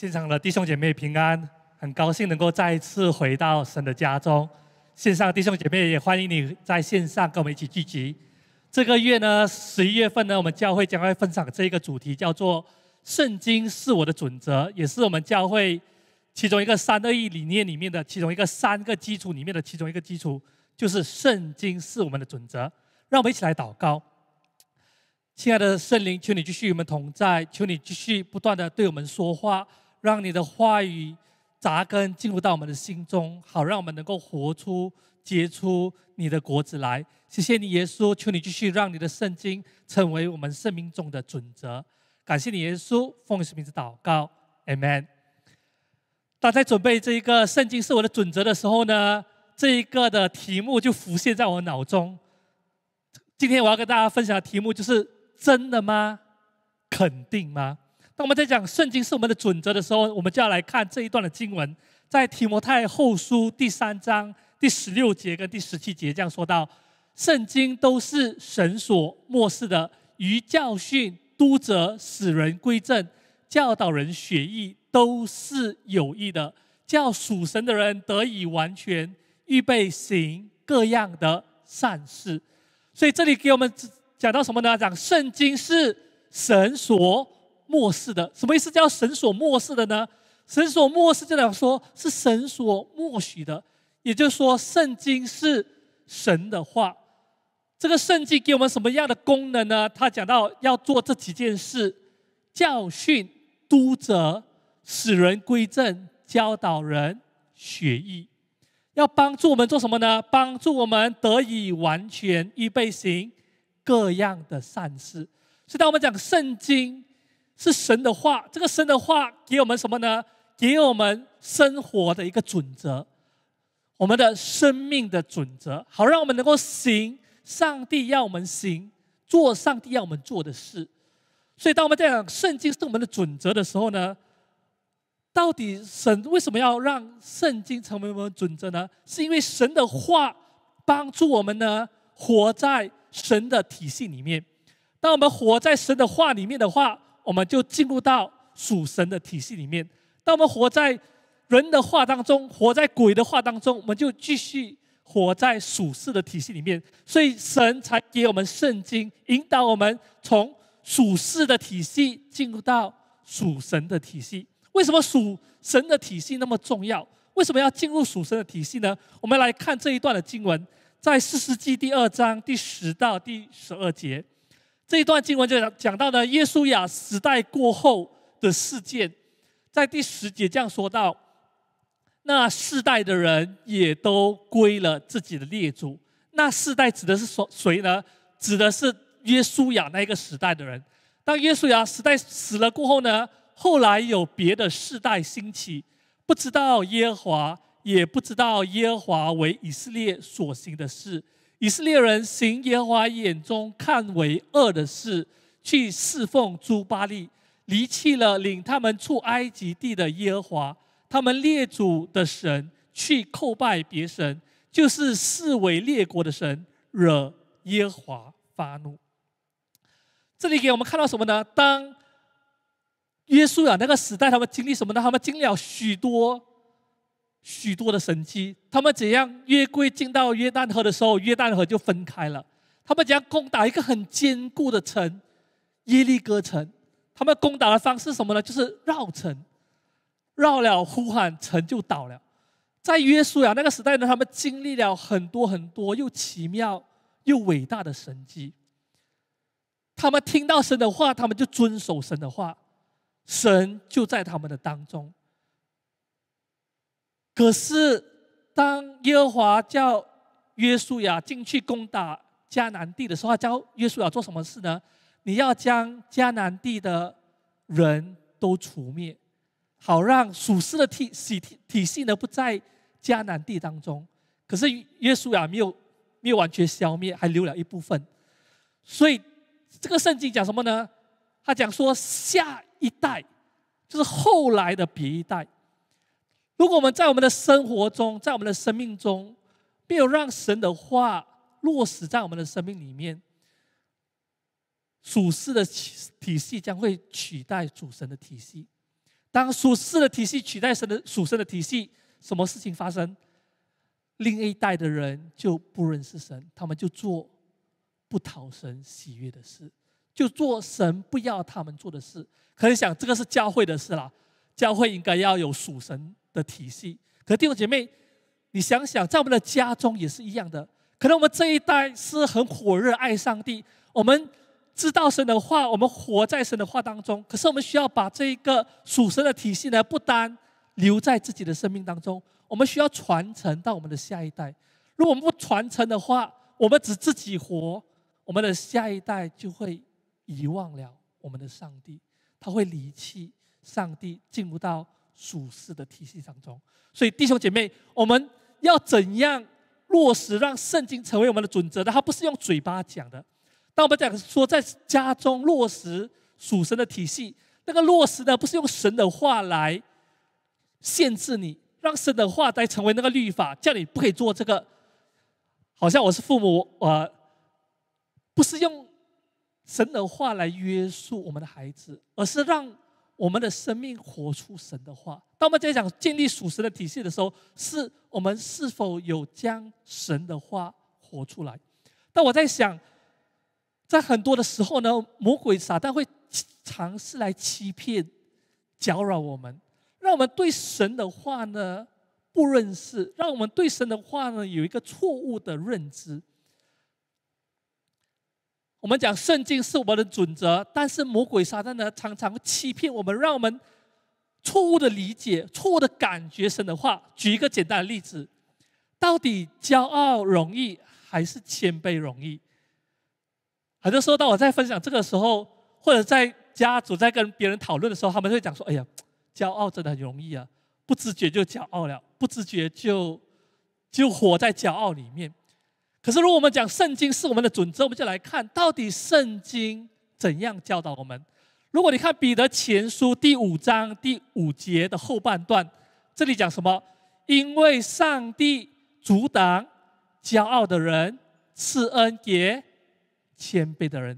现场的弟兄姐妹平安，很高兴能够再一次回到神的家中。线上弟兄姐妹也欢迎你在线上跟我们一起聚集。这个月呢，十一月份呢，我们教会将会分享这一个主题，叫做《圣经是我的准则》，也是我们教会其中一个三二一理念里面的其中一个三个基础里面的其中一个基础，就是《圣经是我们的准则》。让我们一起来祷告，亲爱的圣灵，求你继续与我们同在，求你继续不断的对我们说话。让你的话语扎根进入到我们的心中，好让我们能够活出、结出你的果子来。谢谢你，耶稣，求你继续让你的圣经成为我们生命中的准则。感谢你，耶稣，奉行灵的祷告，a m e n 大家准备这一个圣经是我的准则的时候呢，这一个的题目就浮现在我脑中。今天我要跟大家分享的题目就是：真的吗？肯定吗？那我们在讲圣经是我们的准则的时候，我们就要来看这一段的经文，在提摩太后书第三章第十六节跟第十七节这样说到：圣经都是神所漠视的，于教训、督责、使人归正、教导人学义，都是有益的，叫属神的人得以完全，预备行各样的善事。所以这里给我们讲到什么呢？讲圣经是神所。末世的什么意思？叫神所末世的呢？神所末世这两说是神所默许的，也就是说，圣经是神的话。这个圣经给我们什么样的功能呢？他讲到要做这几件事：教训、督责、使人归正、教导人学义，要帮助我们做什么呢？帮助我们得以完全，预备行各样的善事。所以，当我们讲圣经。是神的话，这个神的话给我们什么呢？给我们生活的一个准则，我们的生命的准则，好让我们能够行上帝要我们行，做上帝要我们做的事。所以，当我们在讲圣经是我们的准则的时候呢，到底神为什么要让圣经成为我们的准则呢？是因为神的话帮助我们呢活在神的体系里面。当我们活在神的话里面的话。我们就进入到属神的体系里面。当我们活在人的话当中，活在鬼的话当中，我们就继续活在属世的体系里面。所以神才给我们圣经，引导我们从属世的体系进入到属神的体系。为什么属神的体系那么重要？为什么要进入属神的体系呢？我们来看这一段的经文，在《四世纪》第二章第十到第十二节。这一段经文就讲到呢，耶稣亚时代过后的事件，在第十节这样说到，那世代的人也都归了自己的列祖。那世代指的是说谁呢？指的是耶稣亚那个时代的人。当耶稣亚时代死了过后呢，后来有别的世代兴起，不知道耶和华，也不知道耶和华为以色列所行的事。以色列人行耶和华眼中看为恶的事，去侍奉朱巴利，离弃了领他们出埃及地的耶和华，他们列祖的神，去叩拜别神，就是视为列国的神，惹耶和华发怒。这里给我们看到什么呢？当约书亚那个时代，他们经历什么呢？他们经历了许多。许多的神迹，他们怎样越过进到约旦河的时候，约旦河就分开了。他们怎样攻打一个很坚固的城耶利哥城？他们攻打的方式什么呢？就是绕城，绕了呼喊，城就倒了。在约书亚那个时代呢，他们经历了很多很多又奇妙又伟大的神迹。他们听到神的话，他们就遵守神的话，神就在他们的当中。可是，当耶和华叫约书亚进去攻打迦南地的时候，他叫约书亚做什么事呢？你要将迦南地的人都除灭，好让属世的体体体系呢不在迦南地当中。可是约书亚没有没有完全消灭，还留了一部分。所以这个圣经讲什么呢？他讲说，下一代就是后来的别一代。如果我们在我们的生活中，在我们的生命中，没有让神的话落实在我们的生命里面，属世的体体系将会取代主神的体系。当属世的体系取代神的属神的体系，什么事情发生？另一代的人就不认识神，他们就做不讨神喜悦的事，就做神不要他们做的事。可以想，这个是教会的事了，教会应该要有属神。的体系，可弟兄姐妹，你想想，在我们的家中也是一样的。可能我们这一代是很火热爱上帝，我们知道神的话，我们活在神的话当中。可是我们需要把这个属神的体系呢，不单留在自己的生命当中，我们需要传承到我们的下一代。如果我们不传承的话，我们只自己活，我们的下一代就会遗忘了我们的上帝，他会离弃上帝，进入到。属世的体系当中，所以弟兄姐妹，我们要怎样落实让圣经成为我们的准则呢？它不是用嘴巴讲的。当我们讲说在家中落实属神的体系，那个落实呢，不是用神的话来限制你，让神的话来成为那个律法，叫你不可以做这个。好像我是父母，我不是用神的话来约束我们的孩子，而是让。我们的生命活出神的话。当我们在讲建立属实的体系的时候，是我们是否有将神的话活出来？但我在想，在很多的时候呢，魔鬼、撒旦会尝试来欺骗、搅扰我们，让我们对神的话呢不认识，让我们对神的话呢有一个错误的认知。我们讲圣经是我们的准则，但是魔鬼撒旦呢，常常会欺骗我们，让我们错误的理解、错误的感觉神的话。举一个简单的例子，到底骄傲容易还是谦卑容易？很多时候，当我在分享这个时候，或者在家族在跟别人讨论的时候，他们会讲说：“哎呀，骄傲真的很容易啊，不自觉就骄傲了，不自觉就就活在骄傲里面。”可是，如果我们讲圣经是我们的准则，我们就来看到底圣经怎样教导我们。如果你看彼得前书第五章第五节的后半段，这里讲什么？因为上帝阻挡骄傲的人，赐恩给谦卑的人。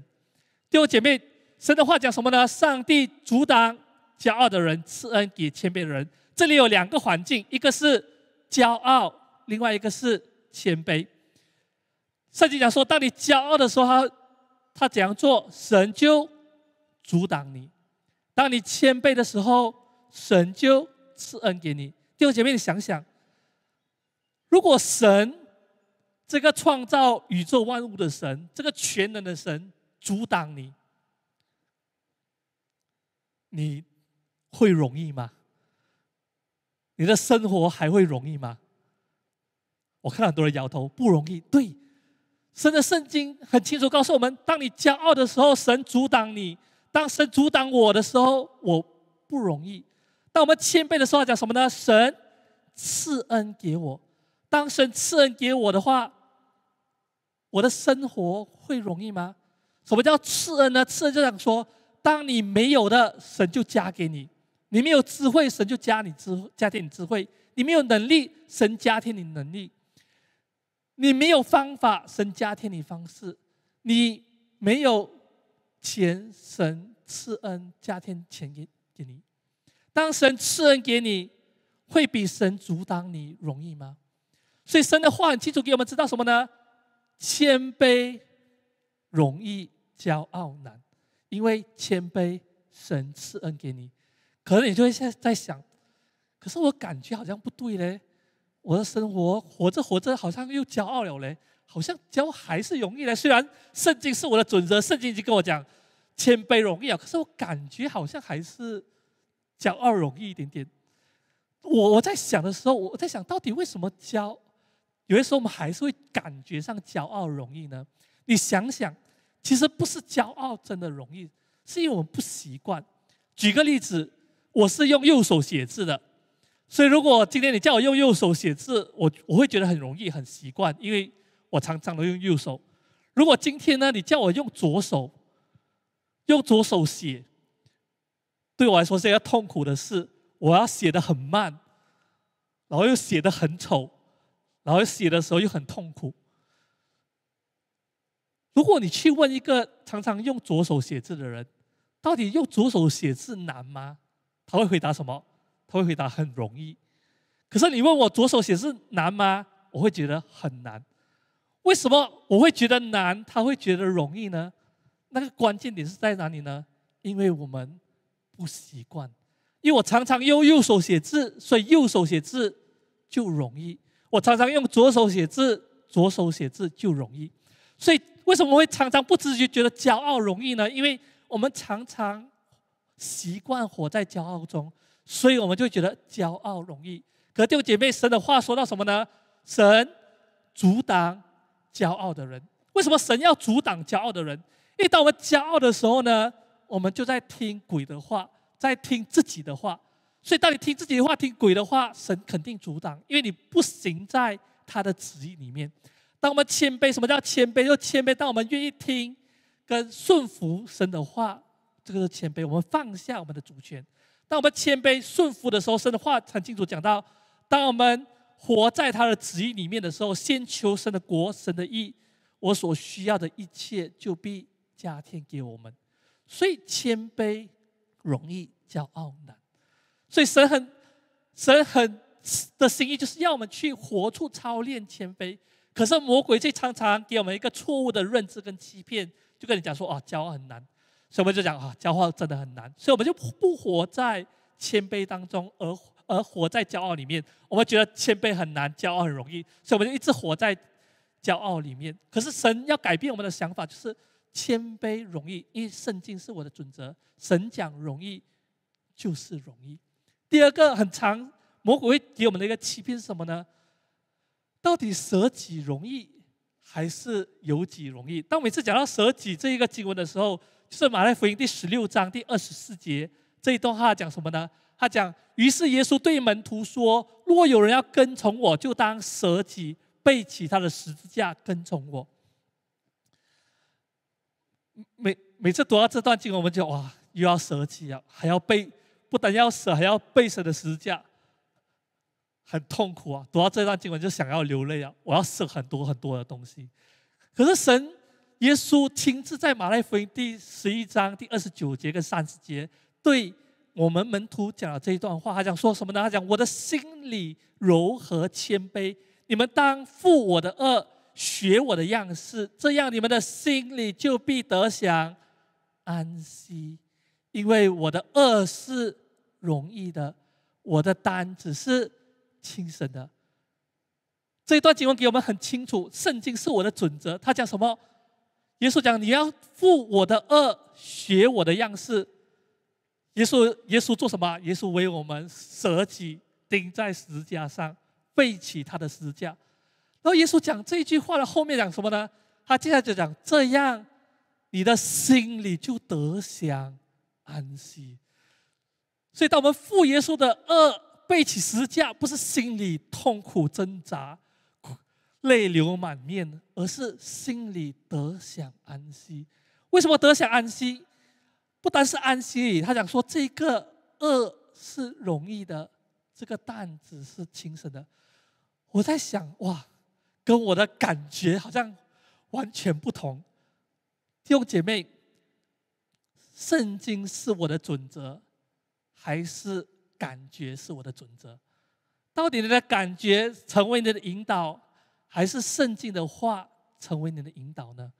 弟兄姐妹，神的话讲什么呢？上帝阻挡骄傲的人，赐恩给谦卑的人。这里有两个环境，一个是骄傲，另外一个是谦卑。圣经讲说，当你骄傲的时候，他他怎样做，神就阻挡你；当你谦卑的时候，神就赐恩给你。弟兄姐妹，你想想，如果神这个创造宇宙万物的神，这个全能的神阻挡你，你会容易吗？你的生活还会容易吗？我看很多人摇头，不容易。对。神的圣经很清楚告诉我们：，当你骄傲的时候，神阻挡你；，当神阻挡我的时候，我不容易。当我们谦卑的时候，讲什么呢？神赐恩给我。当神赐恩给我的话，我的生活会容易吗？什么叫赐恩呢？赐恩就想说，当你没有的，神就加给你；，你没有智慧，神就加你智，加点智慧；，你没有能力，神加添你能力。你没有方法神加添你方式，你没有钱，神赐恩加添钱给你，当神赐恩给你，会比神阻挡你容易吗？所以神的话很清楚给我们知道什么呢？谦卑容易，骄傲难，因为谦卑神赐恩给你，可能你就会现在想，可是我感觉好像不对嘞。我的生活，活着活着，好像又骄傲了嘞，好像骄还是容易嘞。虽然圣经是我的准则，圣经已经跟我讲谦卑容易啊，可是我感觉好像还是骄傲容易一点点。我我在想的时候，我在想到底为什么骄？有些时候我们还是会感觉上骄傲容易呢？你想想，其实不是骄傲真的容易，是因为我们不习惯。举个例子，我是用右手写字的。所以，如果今天你叫我用右手写字，我我会觉得很容易、很习惯，因为我常常都用右手。如果今天呢，你叫我用左手，用左手写，对我来说是一个痛苦的事。我要写的很慢，然后又写的很丑，然后写的时候又很痛苦。如果你去问一个常常用左手写字的人，到底用左手写字难吗？他会回答什么？他会回答很容易，可是你问我左手写字难吗？我会觉得很难。为什么我会觉得难？他会觉得容易呢？那个关键点是在哪里呢？因为我们不习惯。因为我常常用右手写字，所以右手写字就容易。我常常用左手写字，左手写字就容易。所以为什么会常常不自觉觉得骄傲容易呢？因为我们常常习惯活在骄傲中。所以，我们就觉得骄傲容易。可弟兄姐妹，神的话说到什么呢？神阻挡骄傲的人。为什么神要阻挡骄傲的人？因为当我们骄傲的时候呢，我们就在听鬼的话，在听自己的话。所以，当你听自己的话、听鬼的话，神肯定阻挡，因为你不行在他的旨意里面。当我们谦卑，什么叫谦卑？就谦卑。当我们愿意听，跟顺服神的话，这个是谦卑。我们放下我们的主权。当我们谦卑顺服的时候，神的话很清楚讲到：当我们活在他的旨意里面的时候，先求神的国、神的义，我所需要的一切就必加添给我们。所以谦卑容易，骄傲难。所以神很、神很的心意，就是要我们去活出操练谦卑。可是魔鬼最常常给我们一个错误的认知跟欺骗，就跟你讲说：哦，骄傲很难。所以我们就讲啊，骄傲真的很难，所以我们就不活在谦卑当中，而而活在骄傲里面。我们觉得谦卑很难，骄傲很容易，所以我们就一直活在骄傲里面。可是神要改变我们的想法，就是谦卑容易，因为圣经是我的准则。神讲容易，就是容易。第二个很长，魔鬼会给我们的一个欺骗是什么呢？到底舍己容易还是有己容易？当每次讲到舍己这一个经文的时候。是马来福音第十六章第二十四节这一段话讲什么呢？他讲：“于是耶稣对门徒说，若有人要跟从我，就当舍己，背起他的十字架跟从我。”每每次读到这段经文，我们就哇，又要舍己啊，还要背，不但要舍，还要背舍的十字架，很痛苦啊！读到这段经文就想要流泪啊！我要舍很多很多的东西，可是神。耶稣亲自在《马来福音》第十一章第二十九节跟三十节，对我们门徒讲了这一段话。他讲说什么呢？他讲：“我的心里柔和谦卑，你们当负我的恶，学我的样式，这样你们的心里就必得享安息，因为我的恶是容易的，我的担子是轻省的。”这一段经文给我们很清楚，圣经是我的准则。他讲什么？耶稣讲：“你要负我的恶，学我的样式。”耶稣耶稣做什么？耶稣为我们舍己，钉在十字架上，背起他的十字架。然后耶稣讲这句话的后面讲什么呢？他接下来就讲：“这样，你的心里就得享安息。”所以，当我们负耶稣的恶，背起十字架，不是心里痛苦挣扎。泪流满面，而是心里得享安息。为什么得享安息？不单是安息，他讲说这个恶是容易的，这个担子是轻省的。我在想，哇，跟我的感觉好像完全不同。弟兄姐妹，圣经是我的准则，还是感觉是我的准则？到底你的感觉成为你的引导？还是圣经的话成为你的引导呢？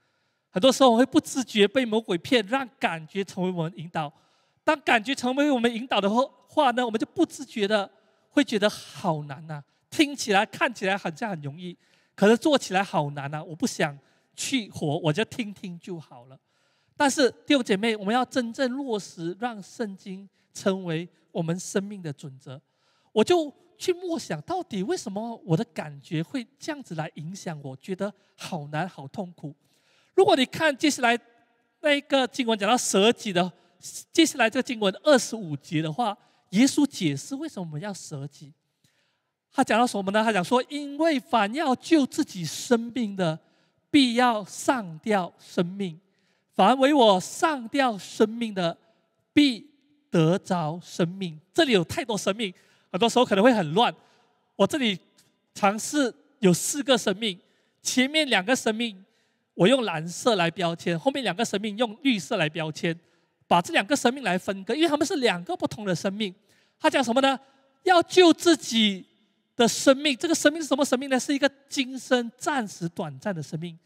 很多时候我会不自觉被魔鬼骗，让感觉成为我们引导。当感觉成为我们引导的话呢，我们就不自觉的会觉得好难呐。听起来、看起来好像很容易，可是做起来好难呐。我不想去活，我就听听就好了。但是，弟兄姐妹，我们要真正落实，让圣经成为我们生命的准则。我就。去默想到底为什么我的感觉会这样子来影响？我觉得好难，好痛苦。如果你看接下来那个经文讲到舍己的，接下来这个经文二十五节的话，耶稣解释为什么我们要舍己，他讲到什么呢？他讲说，因为凡要救自己生命的，必要上吊生命；，凡为我上吊生命的，必得着生命。这里有太多生命。很多时候可能会很乱。我这里尝试有四个生命，前面两个生命我用蓝色来标签，后面两个生命用绿色来标签，把这两个生命来分割，因为他们是两个不同的生命。他讲什么呢？要救自己的生命，这个生命是什么生命呢？是一个今生暂时短暂的生命。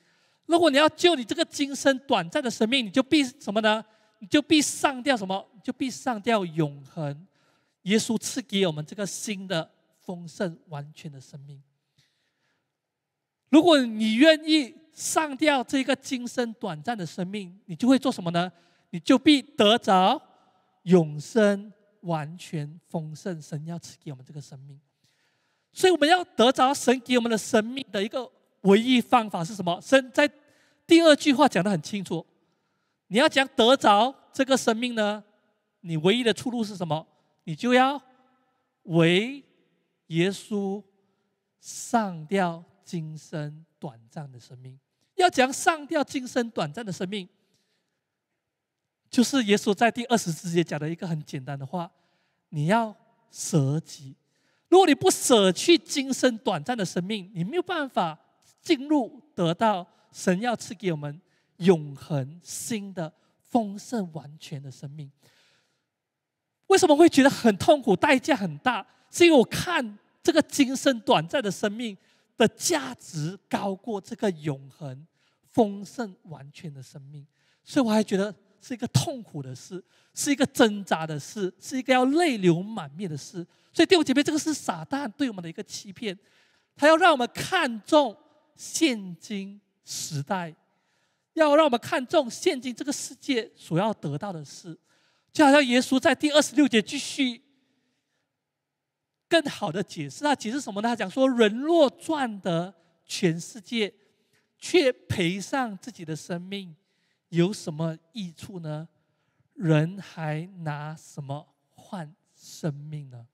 如果你要救你这个今生短暂的生命，你就必什么呢？你就必上掉什么？就必上掉永恒。耶稣赐给我们这个新的丰盛、完全的生命。如果你愿意上吊这个今生短暂的生命，你就会做什么呢？你就必得着永生、完全、丰盛。神要赐给我们这个生命，所以我们要得着神给我们的生命的一个唯一方法是什么？神在第二句话讲的很清楚：你要想得着这个生命呢，你唯一的出路是什么？你就要为耶稣上掉今生短暂的生命。要讲上吊，今生短暂的生命，就是耶稣在第二十四节讲的一个很简单的话：你要舍己。如果你不舍去今生短暂的生命，你没有办法进入得到神要赐给我们永恒新的丰盛完全的生命。为什么会觉得很痛苦、代价很大？是因为我看这个今生短暂的生命的价值高过这个永恒丰盛完全的生命，所以我还觉得是一个痛苦的事，是一个挣扎的事，是一个要泪流满面的事。所以弟兄姐妹，这个是撒旦对我们的一个欺骗，他要让我们看重现今时代，要让我们看重现今这个世界所要得到的事。就好像耶稣在第二十六节继续更好的解释他解释什么呢？他讲说人若赚得全世界，却赔上自己的生命，有什么益处呢？人还拿什么换生命呢？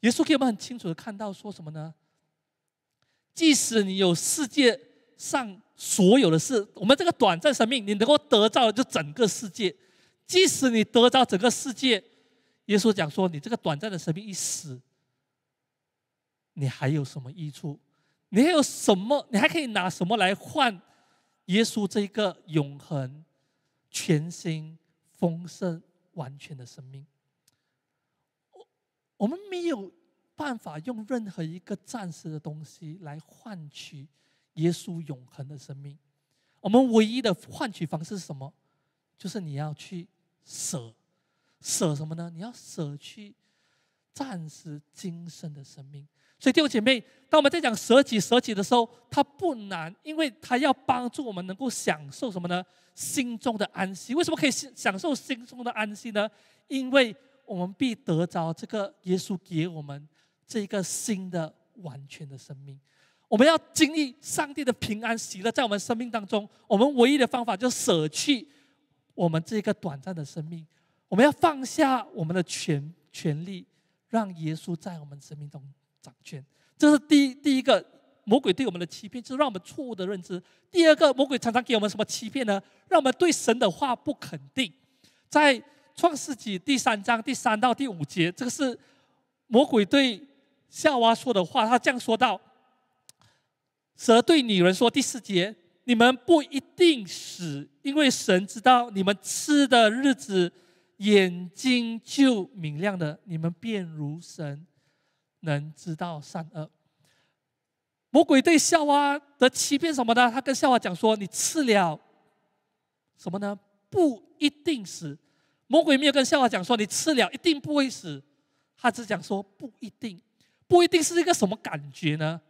耶稣给我们很清楚的看到，说什么呢？即使你有世界上所有的事，我们这个短暂生命，你能够得到的就整个世界。即使你得到整个世界，耶稣讲说：“你这个短暂的生命一死，你还有什么益处？你还有什么？你还可以拿什么来换耶稣这一个永恒、全新、丰盛、完全的生命？”我我们没有办法用任何一个暂时的东西来换取耶稣永恒的生命。我们唯一的换取方式是什么？就是你要去。舍，舍什么呢？你要舍去暂时今生的生命。所以弟兄姐妹，当我们在讲舍己舍己的时候，它不难，因为它要帮助我们能够享受什么呢？心中的安息。为什么可以享受心中的安息呢？因为我们必得着这个耶稣给我们这个新的完全的生命。我们要经历上帝的平安喜乐在我们生命当中，我们唯一的方法就舍去。我们这个短暂的生命，我们要放下我们的权权力，让耶稣在我们生命中掌权。这是第第一个魔鬼对我们的欺骗，就是让我们错误的认知。第二个魔鬼常常给我们什么欺骗呢？让我们对神的话不肯定。在创世纪第三章第三到第五节，这个是魔鬼对夏娃说的话，他这样说道：“蛇对女人说，第四节。”你们不一定死，因为神知道你们吃的日子，眼睛就明亮了。你们便如神，能知道善恶。魔鬼对夏娃的欺骗什么呢？他跟夏娃讲说：“你吃了什么呢？不一定死。”魔鬼没有跟夏娃讲说：“你吃了一定不会死。”他只讲说：“不一定，不一定是一个什么感觉呢？”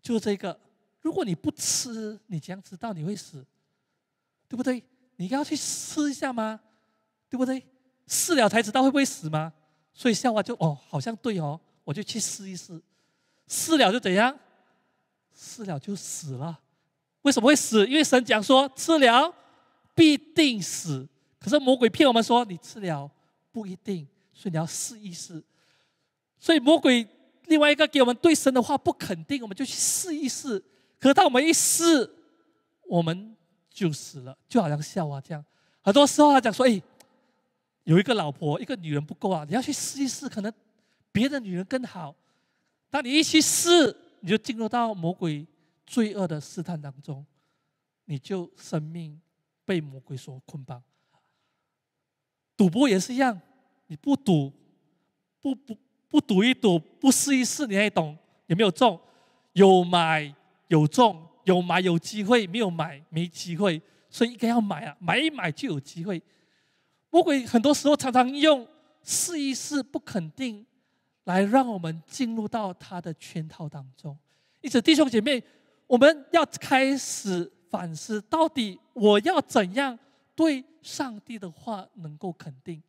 就这个。如果你不吃，你将知道你会死，对不对？你要去试一下吗？对不对？试了才知道会不会死吗？所以笑话就哦，好像对哦，我就去试一试，试了就怎样？试了就死了？为什么会死？因为神讲说吃了必定死，可是魔鬼骗我们说你吃了不一定，所以你要试一试。所以魔鬼另外一个给我们对神的话不肯定，我们就去试一试。可当我们一试，我们就死了，就好像笑话这样。很多时候他讲说：“哎，有一个老婆，一个女人不够啊，你要去试一试，可能别的女人更好。”当你一去试，你就进入到魔鬼罪恶的试探当中，你就生命被魔鬼所捆绑。赌博也是一样，你不赌，不不不赌一赌，不试一试，你还懂有没有中？有买。有中有买有机会，没有买没机会，所以应该要买啊！买一买就有机会。魔鬼很多时候常常用试一试不肯定来让我们进入到他的圈套当中，因此弟兄姐妹，我们要开始反思，到底我要怎样对上帝的话能够肯定。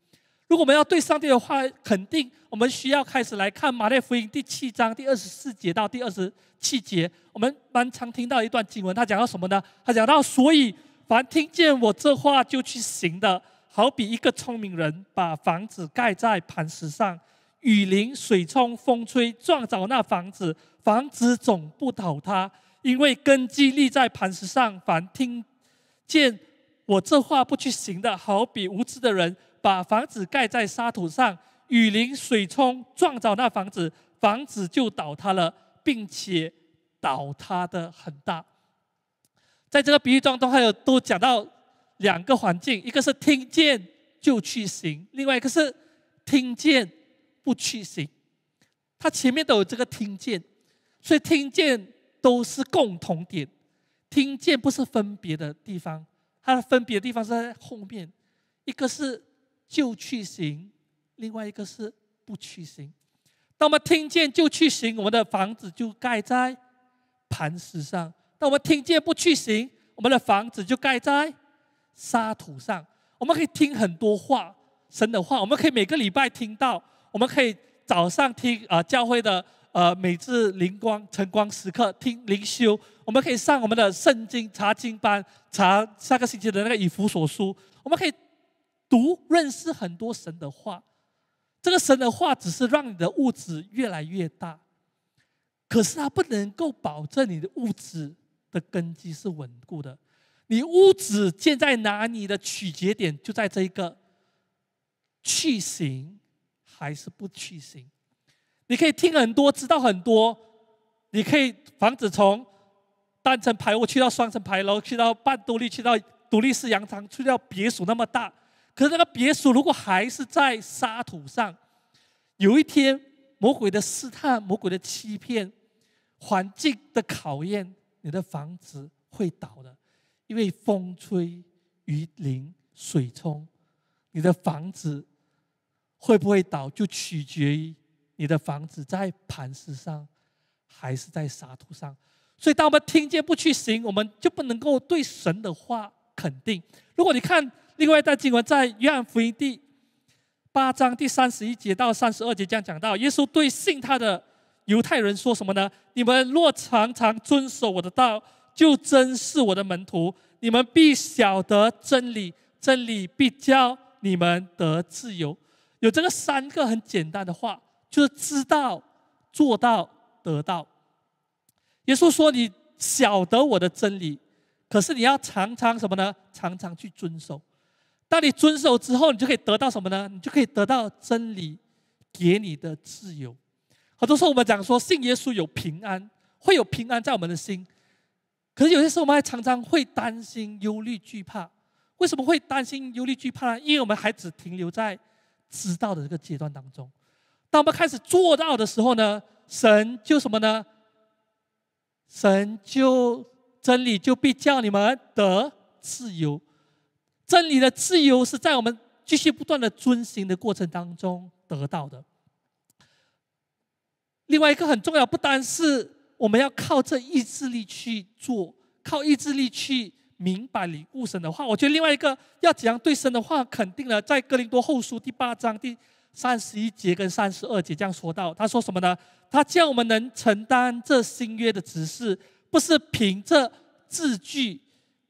如果我们要对上帝的话肯定，我们需要开始来看马太福音第七章第二十四节到第二十七节。我们蛮常听到一段经文，他讲到什么呢？他讲到，所以凡听见我这话就去行的，好比一个聪明人把房子盖在磐石上，雨淋、水冲、风吹，撞着那房子，房子总不倒塌，因为根基立在磐石上。凡听见我这话不去行的，好比无知的人。把房子盖在沙土上，雨淋水冲，撞着那房子，房子就倒塌了，并且倒塌的很大。在这个比喻当中，还有都讲到两个环境，一个是听见就去行，另外一个是听见不去行。他前面都有这个听见，所以听见都是共同点，听见不是分别的地方，它的分别的地方是在后面，一个是。就去行，另外一个是不去行。当我们听见就去行，我们的房子就盖在磐石上；当我们听见不去行，我们的房子就盖在沙土上。我们可以听很多话，神的话。我们可以每个礼拜听到，我们可以早上听啊教会的呃每日灵光晨光时刻听灵修。我们可以上我们的圣经查经班查上个星期的那个以弗所书。我们可以。读认识很多神的话，这个神的话只是让你的物质越来越大，可是它不能够保证你的物质的根基是稳固的。你物质建在哪里的取节点就在这一个，去行还是不去行？你可以听很多，知道很多，你可以房子从单层排屋去到双层排楼，去到半独立，去到独立式洋房，去到别墅那么大。可是那个别墅如果还是在沙土上，有一天魔鬼的试探、魔鬼的欺骗、环境的考验，你的房子会倒的，因为风吹、雨淋、水冲，你的房子会不会倒，就取决于你的房子在磐石上还是在沙土上。所以，当我们听见不去行，我们就不能够对神的话肯定。如果你看。另外，一段经文在约翰福音第八章第三十一节到三十二节，这样讲到，耶稣对信他的犹太人说什么呢？你们若常常遵守我的道，就真是我的门徒；你们必晓得真理，真理必教你们得自由。有这个三个很简单的话，就是知道、做到、得到。耶稣说：“你晓得我的真理，可是你要常常什么呢？常常去遵守。”那你遵守之后，你就可以得到什么呢？你就可以得到真理给你的自由。很多时候我们讲说信耶稣有平安，会有平安在我们的心。可是有些时候我们还常常会担心、忧虑、惧怕。为什么会担心、忧虑、惧怕？因为我们还只停留在知道的这个阶段当中。当我们开始做到的时候呢，神就什么呢？神就真理就必叫你们得自由。真理的自由是在我们继续不断的遵循的过程当中得到的。另外一个很重要，不单是我们要靠这意志力去做，靠意志力去明白领悟神的话。我觉得另外一个要怎样对神的话，肯定了，在哥林多后书第八章第三十一节跟三十二节这样说到，他说什么呢？他叫我们能承担这新约的指示，不是凭着字句。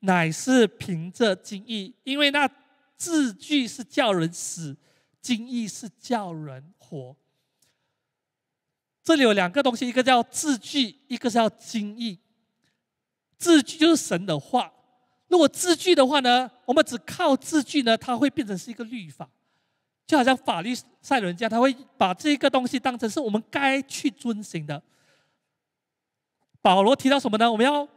乃是凭着经意，因为那字句是叫人死，经意是叫人活。这里有两个东西，一个叫字句，一个叫经意。字句就是神的话。如果字句的话呢，我们只靠字句呢，它会变成是一个律法，就好像法律赛伦家，他会把这个东西当成是我们该去遵循的。保罗提到什么呢？我们要。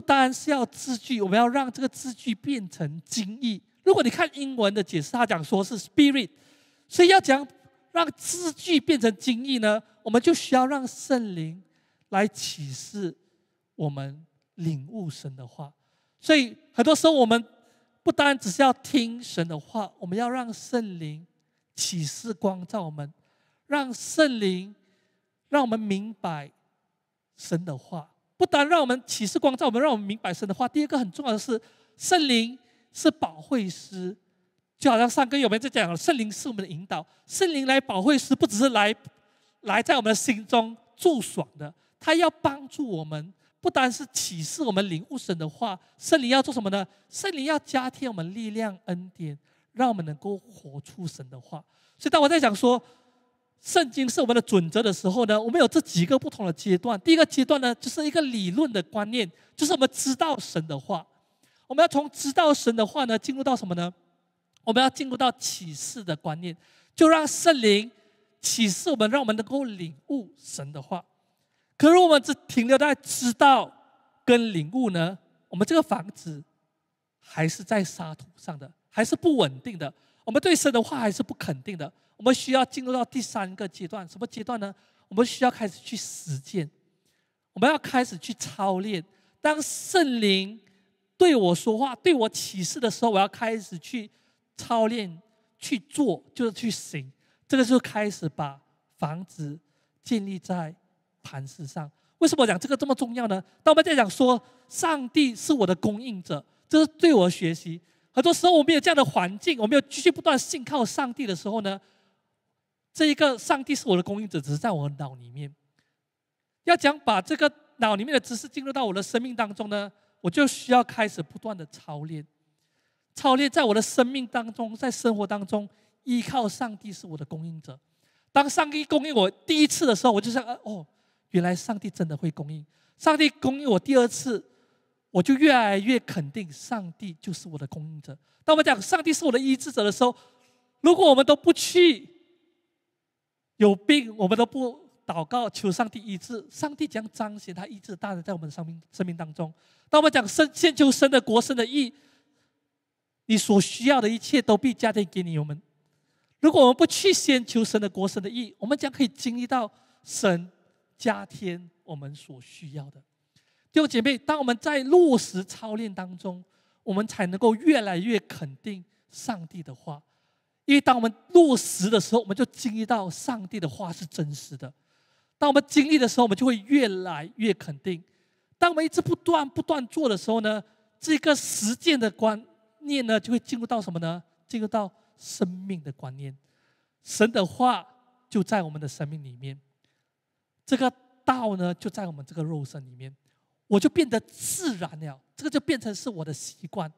不单是要字句，我们要让这个字句变成精义。如果你看英文的解释，他讲说是 spirit，所以要讲让字句变成精义呢，我们就需要让圣灵来启示我们领悟神的话。所以很多时候，我们不单只是要听神的话，我们要让圣灵启示光照我们，让圣灵让我们明白神的话。不单让我们启示光照我们，让我们明白神的话。第二个很重要的是，圣灵是保惠师，就好像上个月我们在讲，圣灵是我们的引导。圣灵来保惠师，不只是来，来在我们心中助爽的，他要帮助我们。不单是启示我们领悟神的话，圣灵要做什么呢？圣灵要加添我们力量恩典，让我们能够活出神的话。所以，当我在讲说。圣经是我们的准则的时候呢，我们有这几个不同的阶段。第一个阶段呢，就是一个理论的观念，就是我们知道神的话。我们要从知道神的话呢，进入到什么呢？我们要进入到启示的观念，就让圣灵启示我们，让我们能够领悟神的话。可是我们只停留在知道跟领悟呢，我们这个房子还是在沙土上的，还是不稳定的。我们对神的话还是不肯定的。我们需要进入到第三个阶段，什么阶段呢？我们需要开始去实践，我们要开始去操练。当圣灵对我说话、对我启示的时候，我要开始去操练、去做，就是去行。这个就开始把房子建立在磐石上。为什么我讲这个这么重要呢？当我们在讲说上帝是我的供应者，这是对我学习。很多时候我们有这样的环境，我们要继续不断信靠上帝的时候呢？这一个上帝是我的供应者，只是在我的脑里面。要讲把这个脑里面的知识进入到我的生命当中呢，我就需要开始不断的操练，操练在我的生命当中，在生活当中，依靠上帝是我的供应者。当上帝供应我第一次的时候，我就想，哦，原来上帝真的会供应。上帝供应我第二次，我就越来越肯定，上帝就是我的供应者。当我们讲上帝是我的医治者的时候，如果我们都不去，有病，我们都不祷告求上帝医治，上帝将彰显他医治大人在我们生命生命当中。当我们讲生，先求神的国，生的意，你所需要的一切都必加添给你。我们，如果我们不去先求神的国，生的意，我们将可以经历到神加添我们所需要的。弟兄姐妹，当我们在落实操练当中，我们才能够越来越肯定上帝的话。因为当我们落实的时候，我们就经历到上帝的话是真实的。当我们经历的时候，我们就会越来越肯定。当我们一直不断不断做的时候呢，这个实践的观念呢，就会进入到什么呢？进入到生命的观念。神的话就在我们的生命里面，这个道呢，就在我们这个肉身里面，我就变得自然了。这个就变成是我的习惯。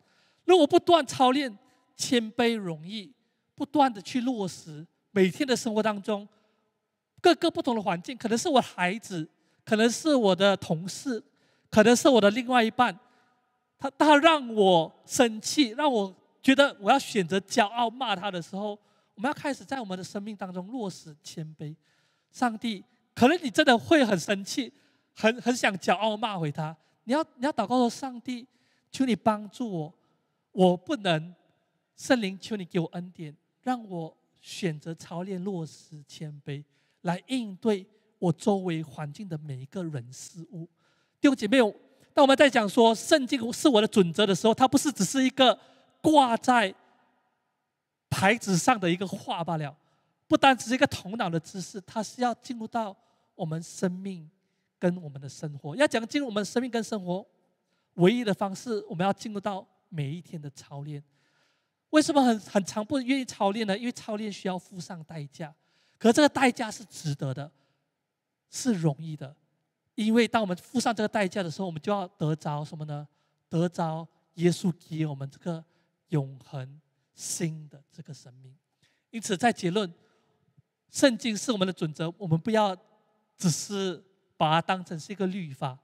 如果不断操练谦卑，容易。不断的去落实，每天的生活当中，各个不同的环境，可能是我孩子，可能是我的同事，可能是我的另外一半，他他让我生气，让我觉得我要选择骄傲骂他的时候，我们要开始在我们的生命当中落实谦卑。上帝，可能你真的会很生气，很很想骄傲骂回他，你要你要祷告说，上帝，求你帮助我，我不能，圣灵，求你给我恩典。让我选择操练落实谦卑，来应对我周围环境的每一个人事物。弟兄姐妹，当我们在讲说圣经是我的准则的时候，它不是只是一个挂在牌子上的一个话罢了，不单只是一个头脑的知识，它是要进入到我们生命跟我们的生活。要讲进入我们生命跟生活，唯一的方式，我们要进入到每一天的操练。为什么很很长不愿意操练呢？因为操练需要付上代价，可这个代价是值得的，是容易的，因为当我们付上这个代价的时候，我们就要得着什么呢？得着耶稣给我们这个永恒新的这个生命。因此，在结论，圣经是我们的准则，我们不要只是把它当成是一个律法，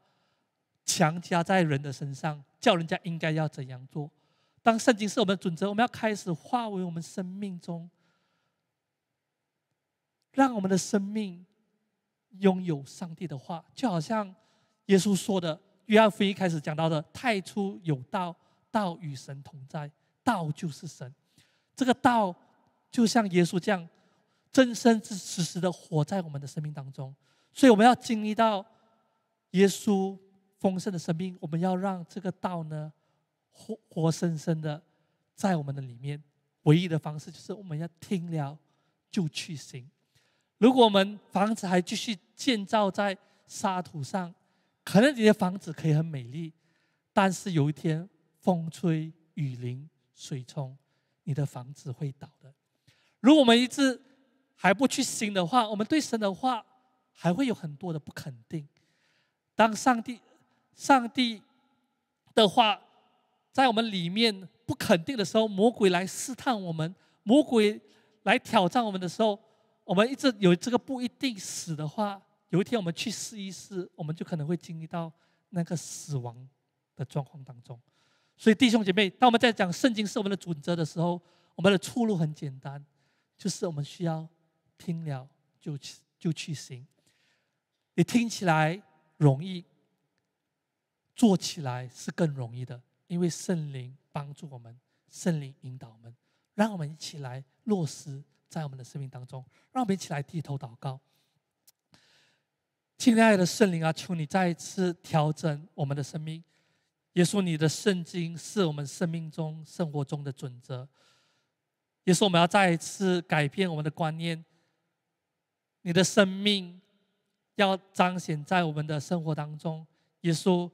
强加在人的身上，叫人家应该要怎样做。当圣经是我们的准则，我们要开始化为我们生命中，让我们的生命拥有上帝的话，就好像耶稣说的，约翰福音一开始讲到的：“太初有道，道与神同在，道就是神。”这个道就像耶稣这样真真实实的活在我们的生命当中，所以我们要经历到耶稣丰盛的生命，我们要让这个道呢。活活生生的在我们的里面，唯一的方式就是我们要听了就去行。如果我们房子还继续建造在沙土上，可能你的房子可以很美丽，但是有一天风吹雨淋水冲，你的房子会倒的。如果我们一直还不去行的话，我们对神的话还会有很多的不肯定。当上帝上帝的话。在我们里面不肯定的时候，魔鬼来试探我们；魔鬼来挑战我们的时候，我们一直有这个不一定死的话，有一天我们去试一试，我们就可能会经历到那个死亡的状况当中。所以弟兄姐妹，当我们在讲圣经是我们的准则的时候，我们的出路很简单，就是我们需要听了就去就去行。你听起来容易，做起来是更容易的。因为圣灵帮助我们，圣灵引导我们，让我们一起来落实在我们的生命当中，让我们一起来低头祷告。亲爱的圣灵啊，求你再一次调整我们的生命。耶稣，你的圣经是我们生命中、生活中的准则。耶稣，我们要再一次改变我们的观念。你的生命要彰显在我们的生活当中。耶稣。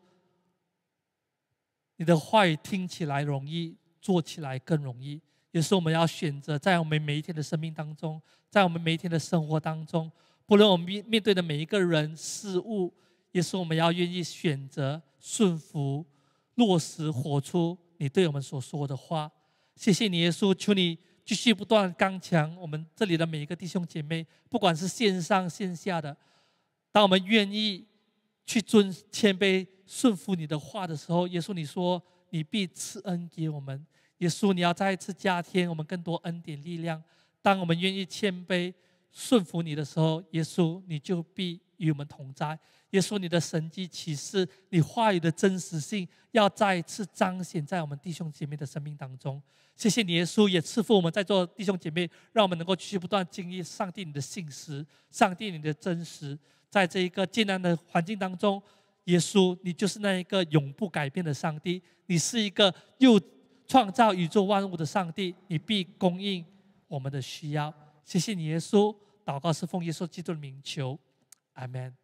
你的话语听起来容易，做起来更容易，也是我们要选择在我们每一天的生命当中，在我们每一天的生活当中，不论我们面面对的每一个人事物，也是我们要愿意选择顺服落实活出你对我们所说的话。谢谢你，耶稣，求你继续不断刚强我们这里的每一个弟兄姐妹，不管是线上线下的，当我们愿意去尊谦卑。顺服你的话的时候，耶稣，你说你必赐恩给我们。耶稣，你要再一次加添我们更多恩典力量。当我们愿意谦卑顺服你的时候，耶稣，你就必与我们同在。耶稣，你的神迹启示，你话语的真实性，要再一次彰显在我们弟兄姐妹的生命当中。谢谢你，耶稣，也赐福我们在座弟兄姐妹，让我们能够继续不断经历上帝你的信实，上帝你的真实，在这一个艰难的环境当中。耶稣，你就是那一个永不改变的上帝。你是一个又创造宇宙万物的上帝，你必供应我们的需要。谢谢你，耶稣。祷告是奉耶稣基督的名求，阿门。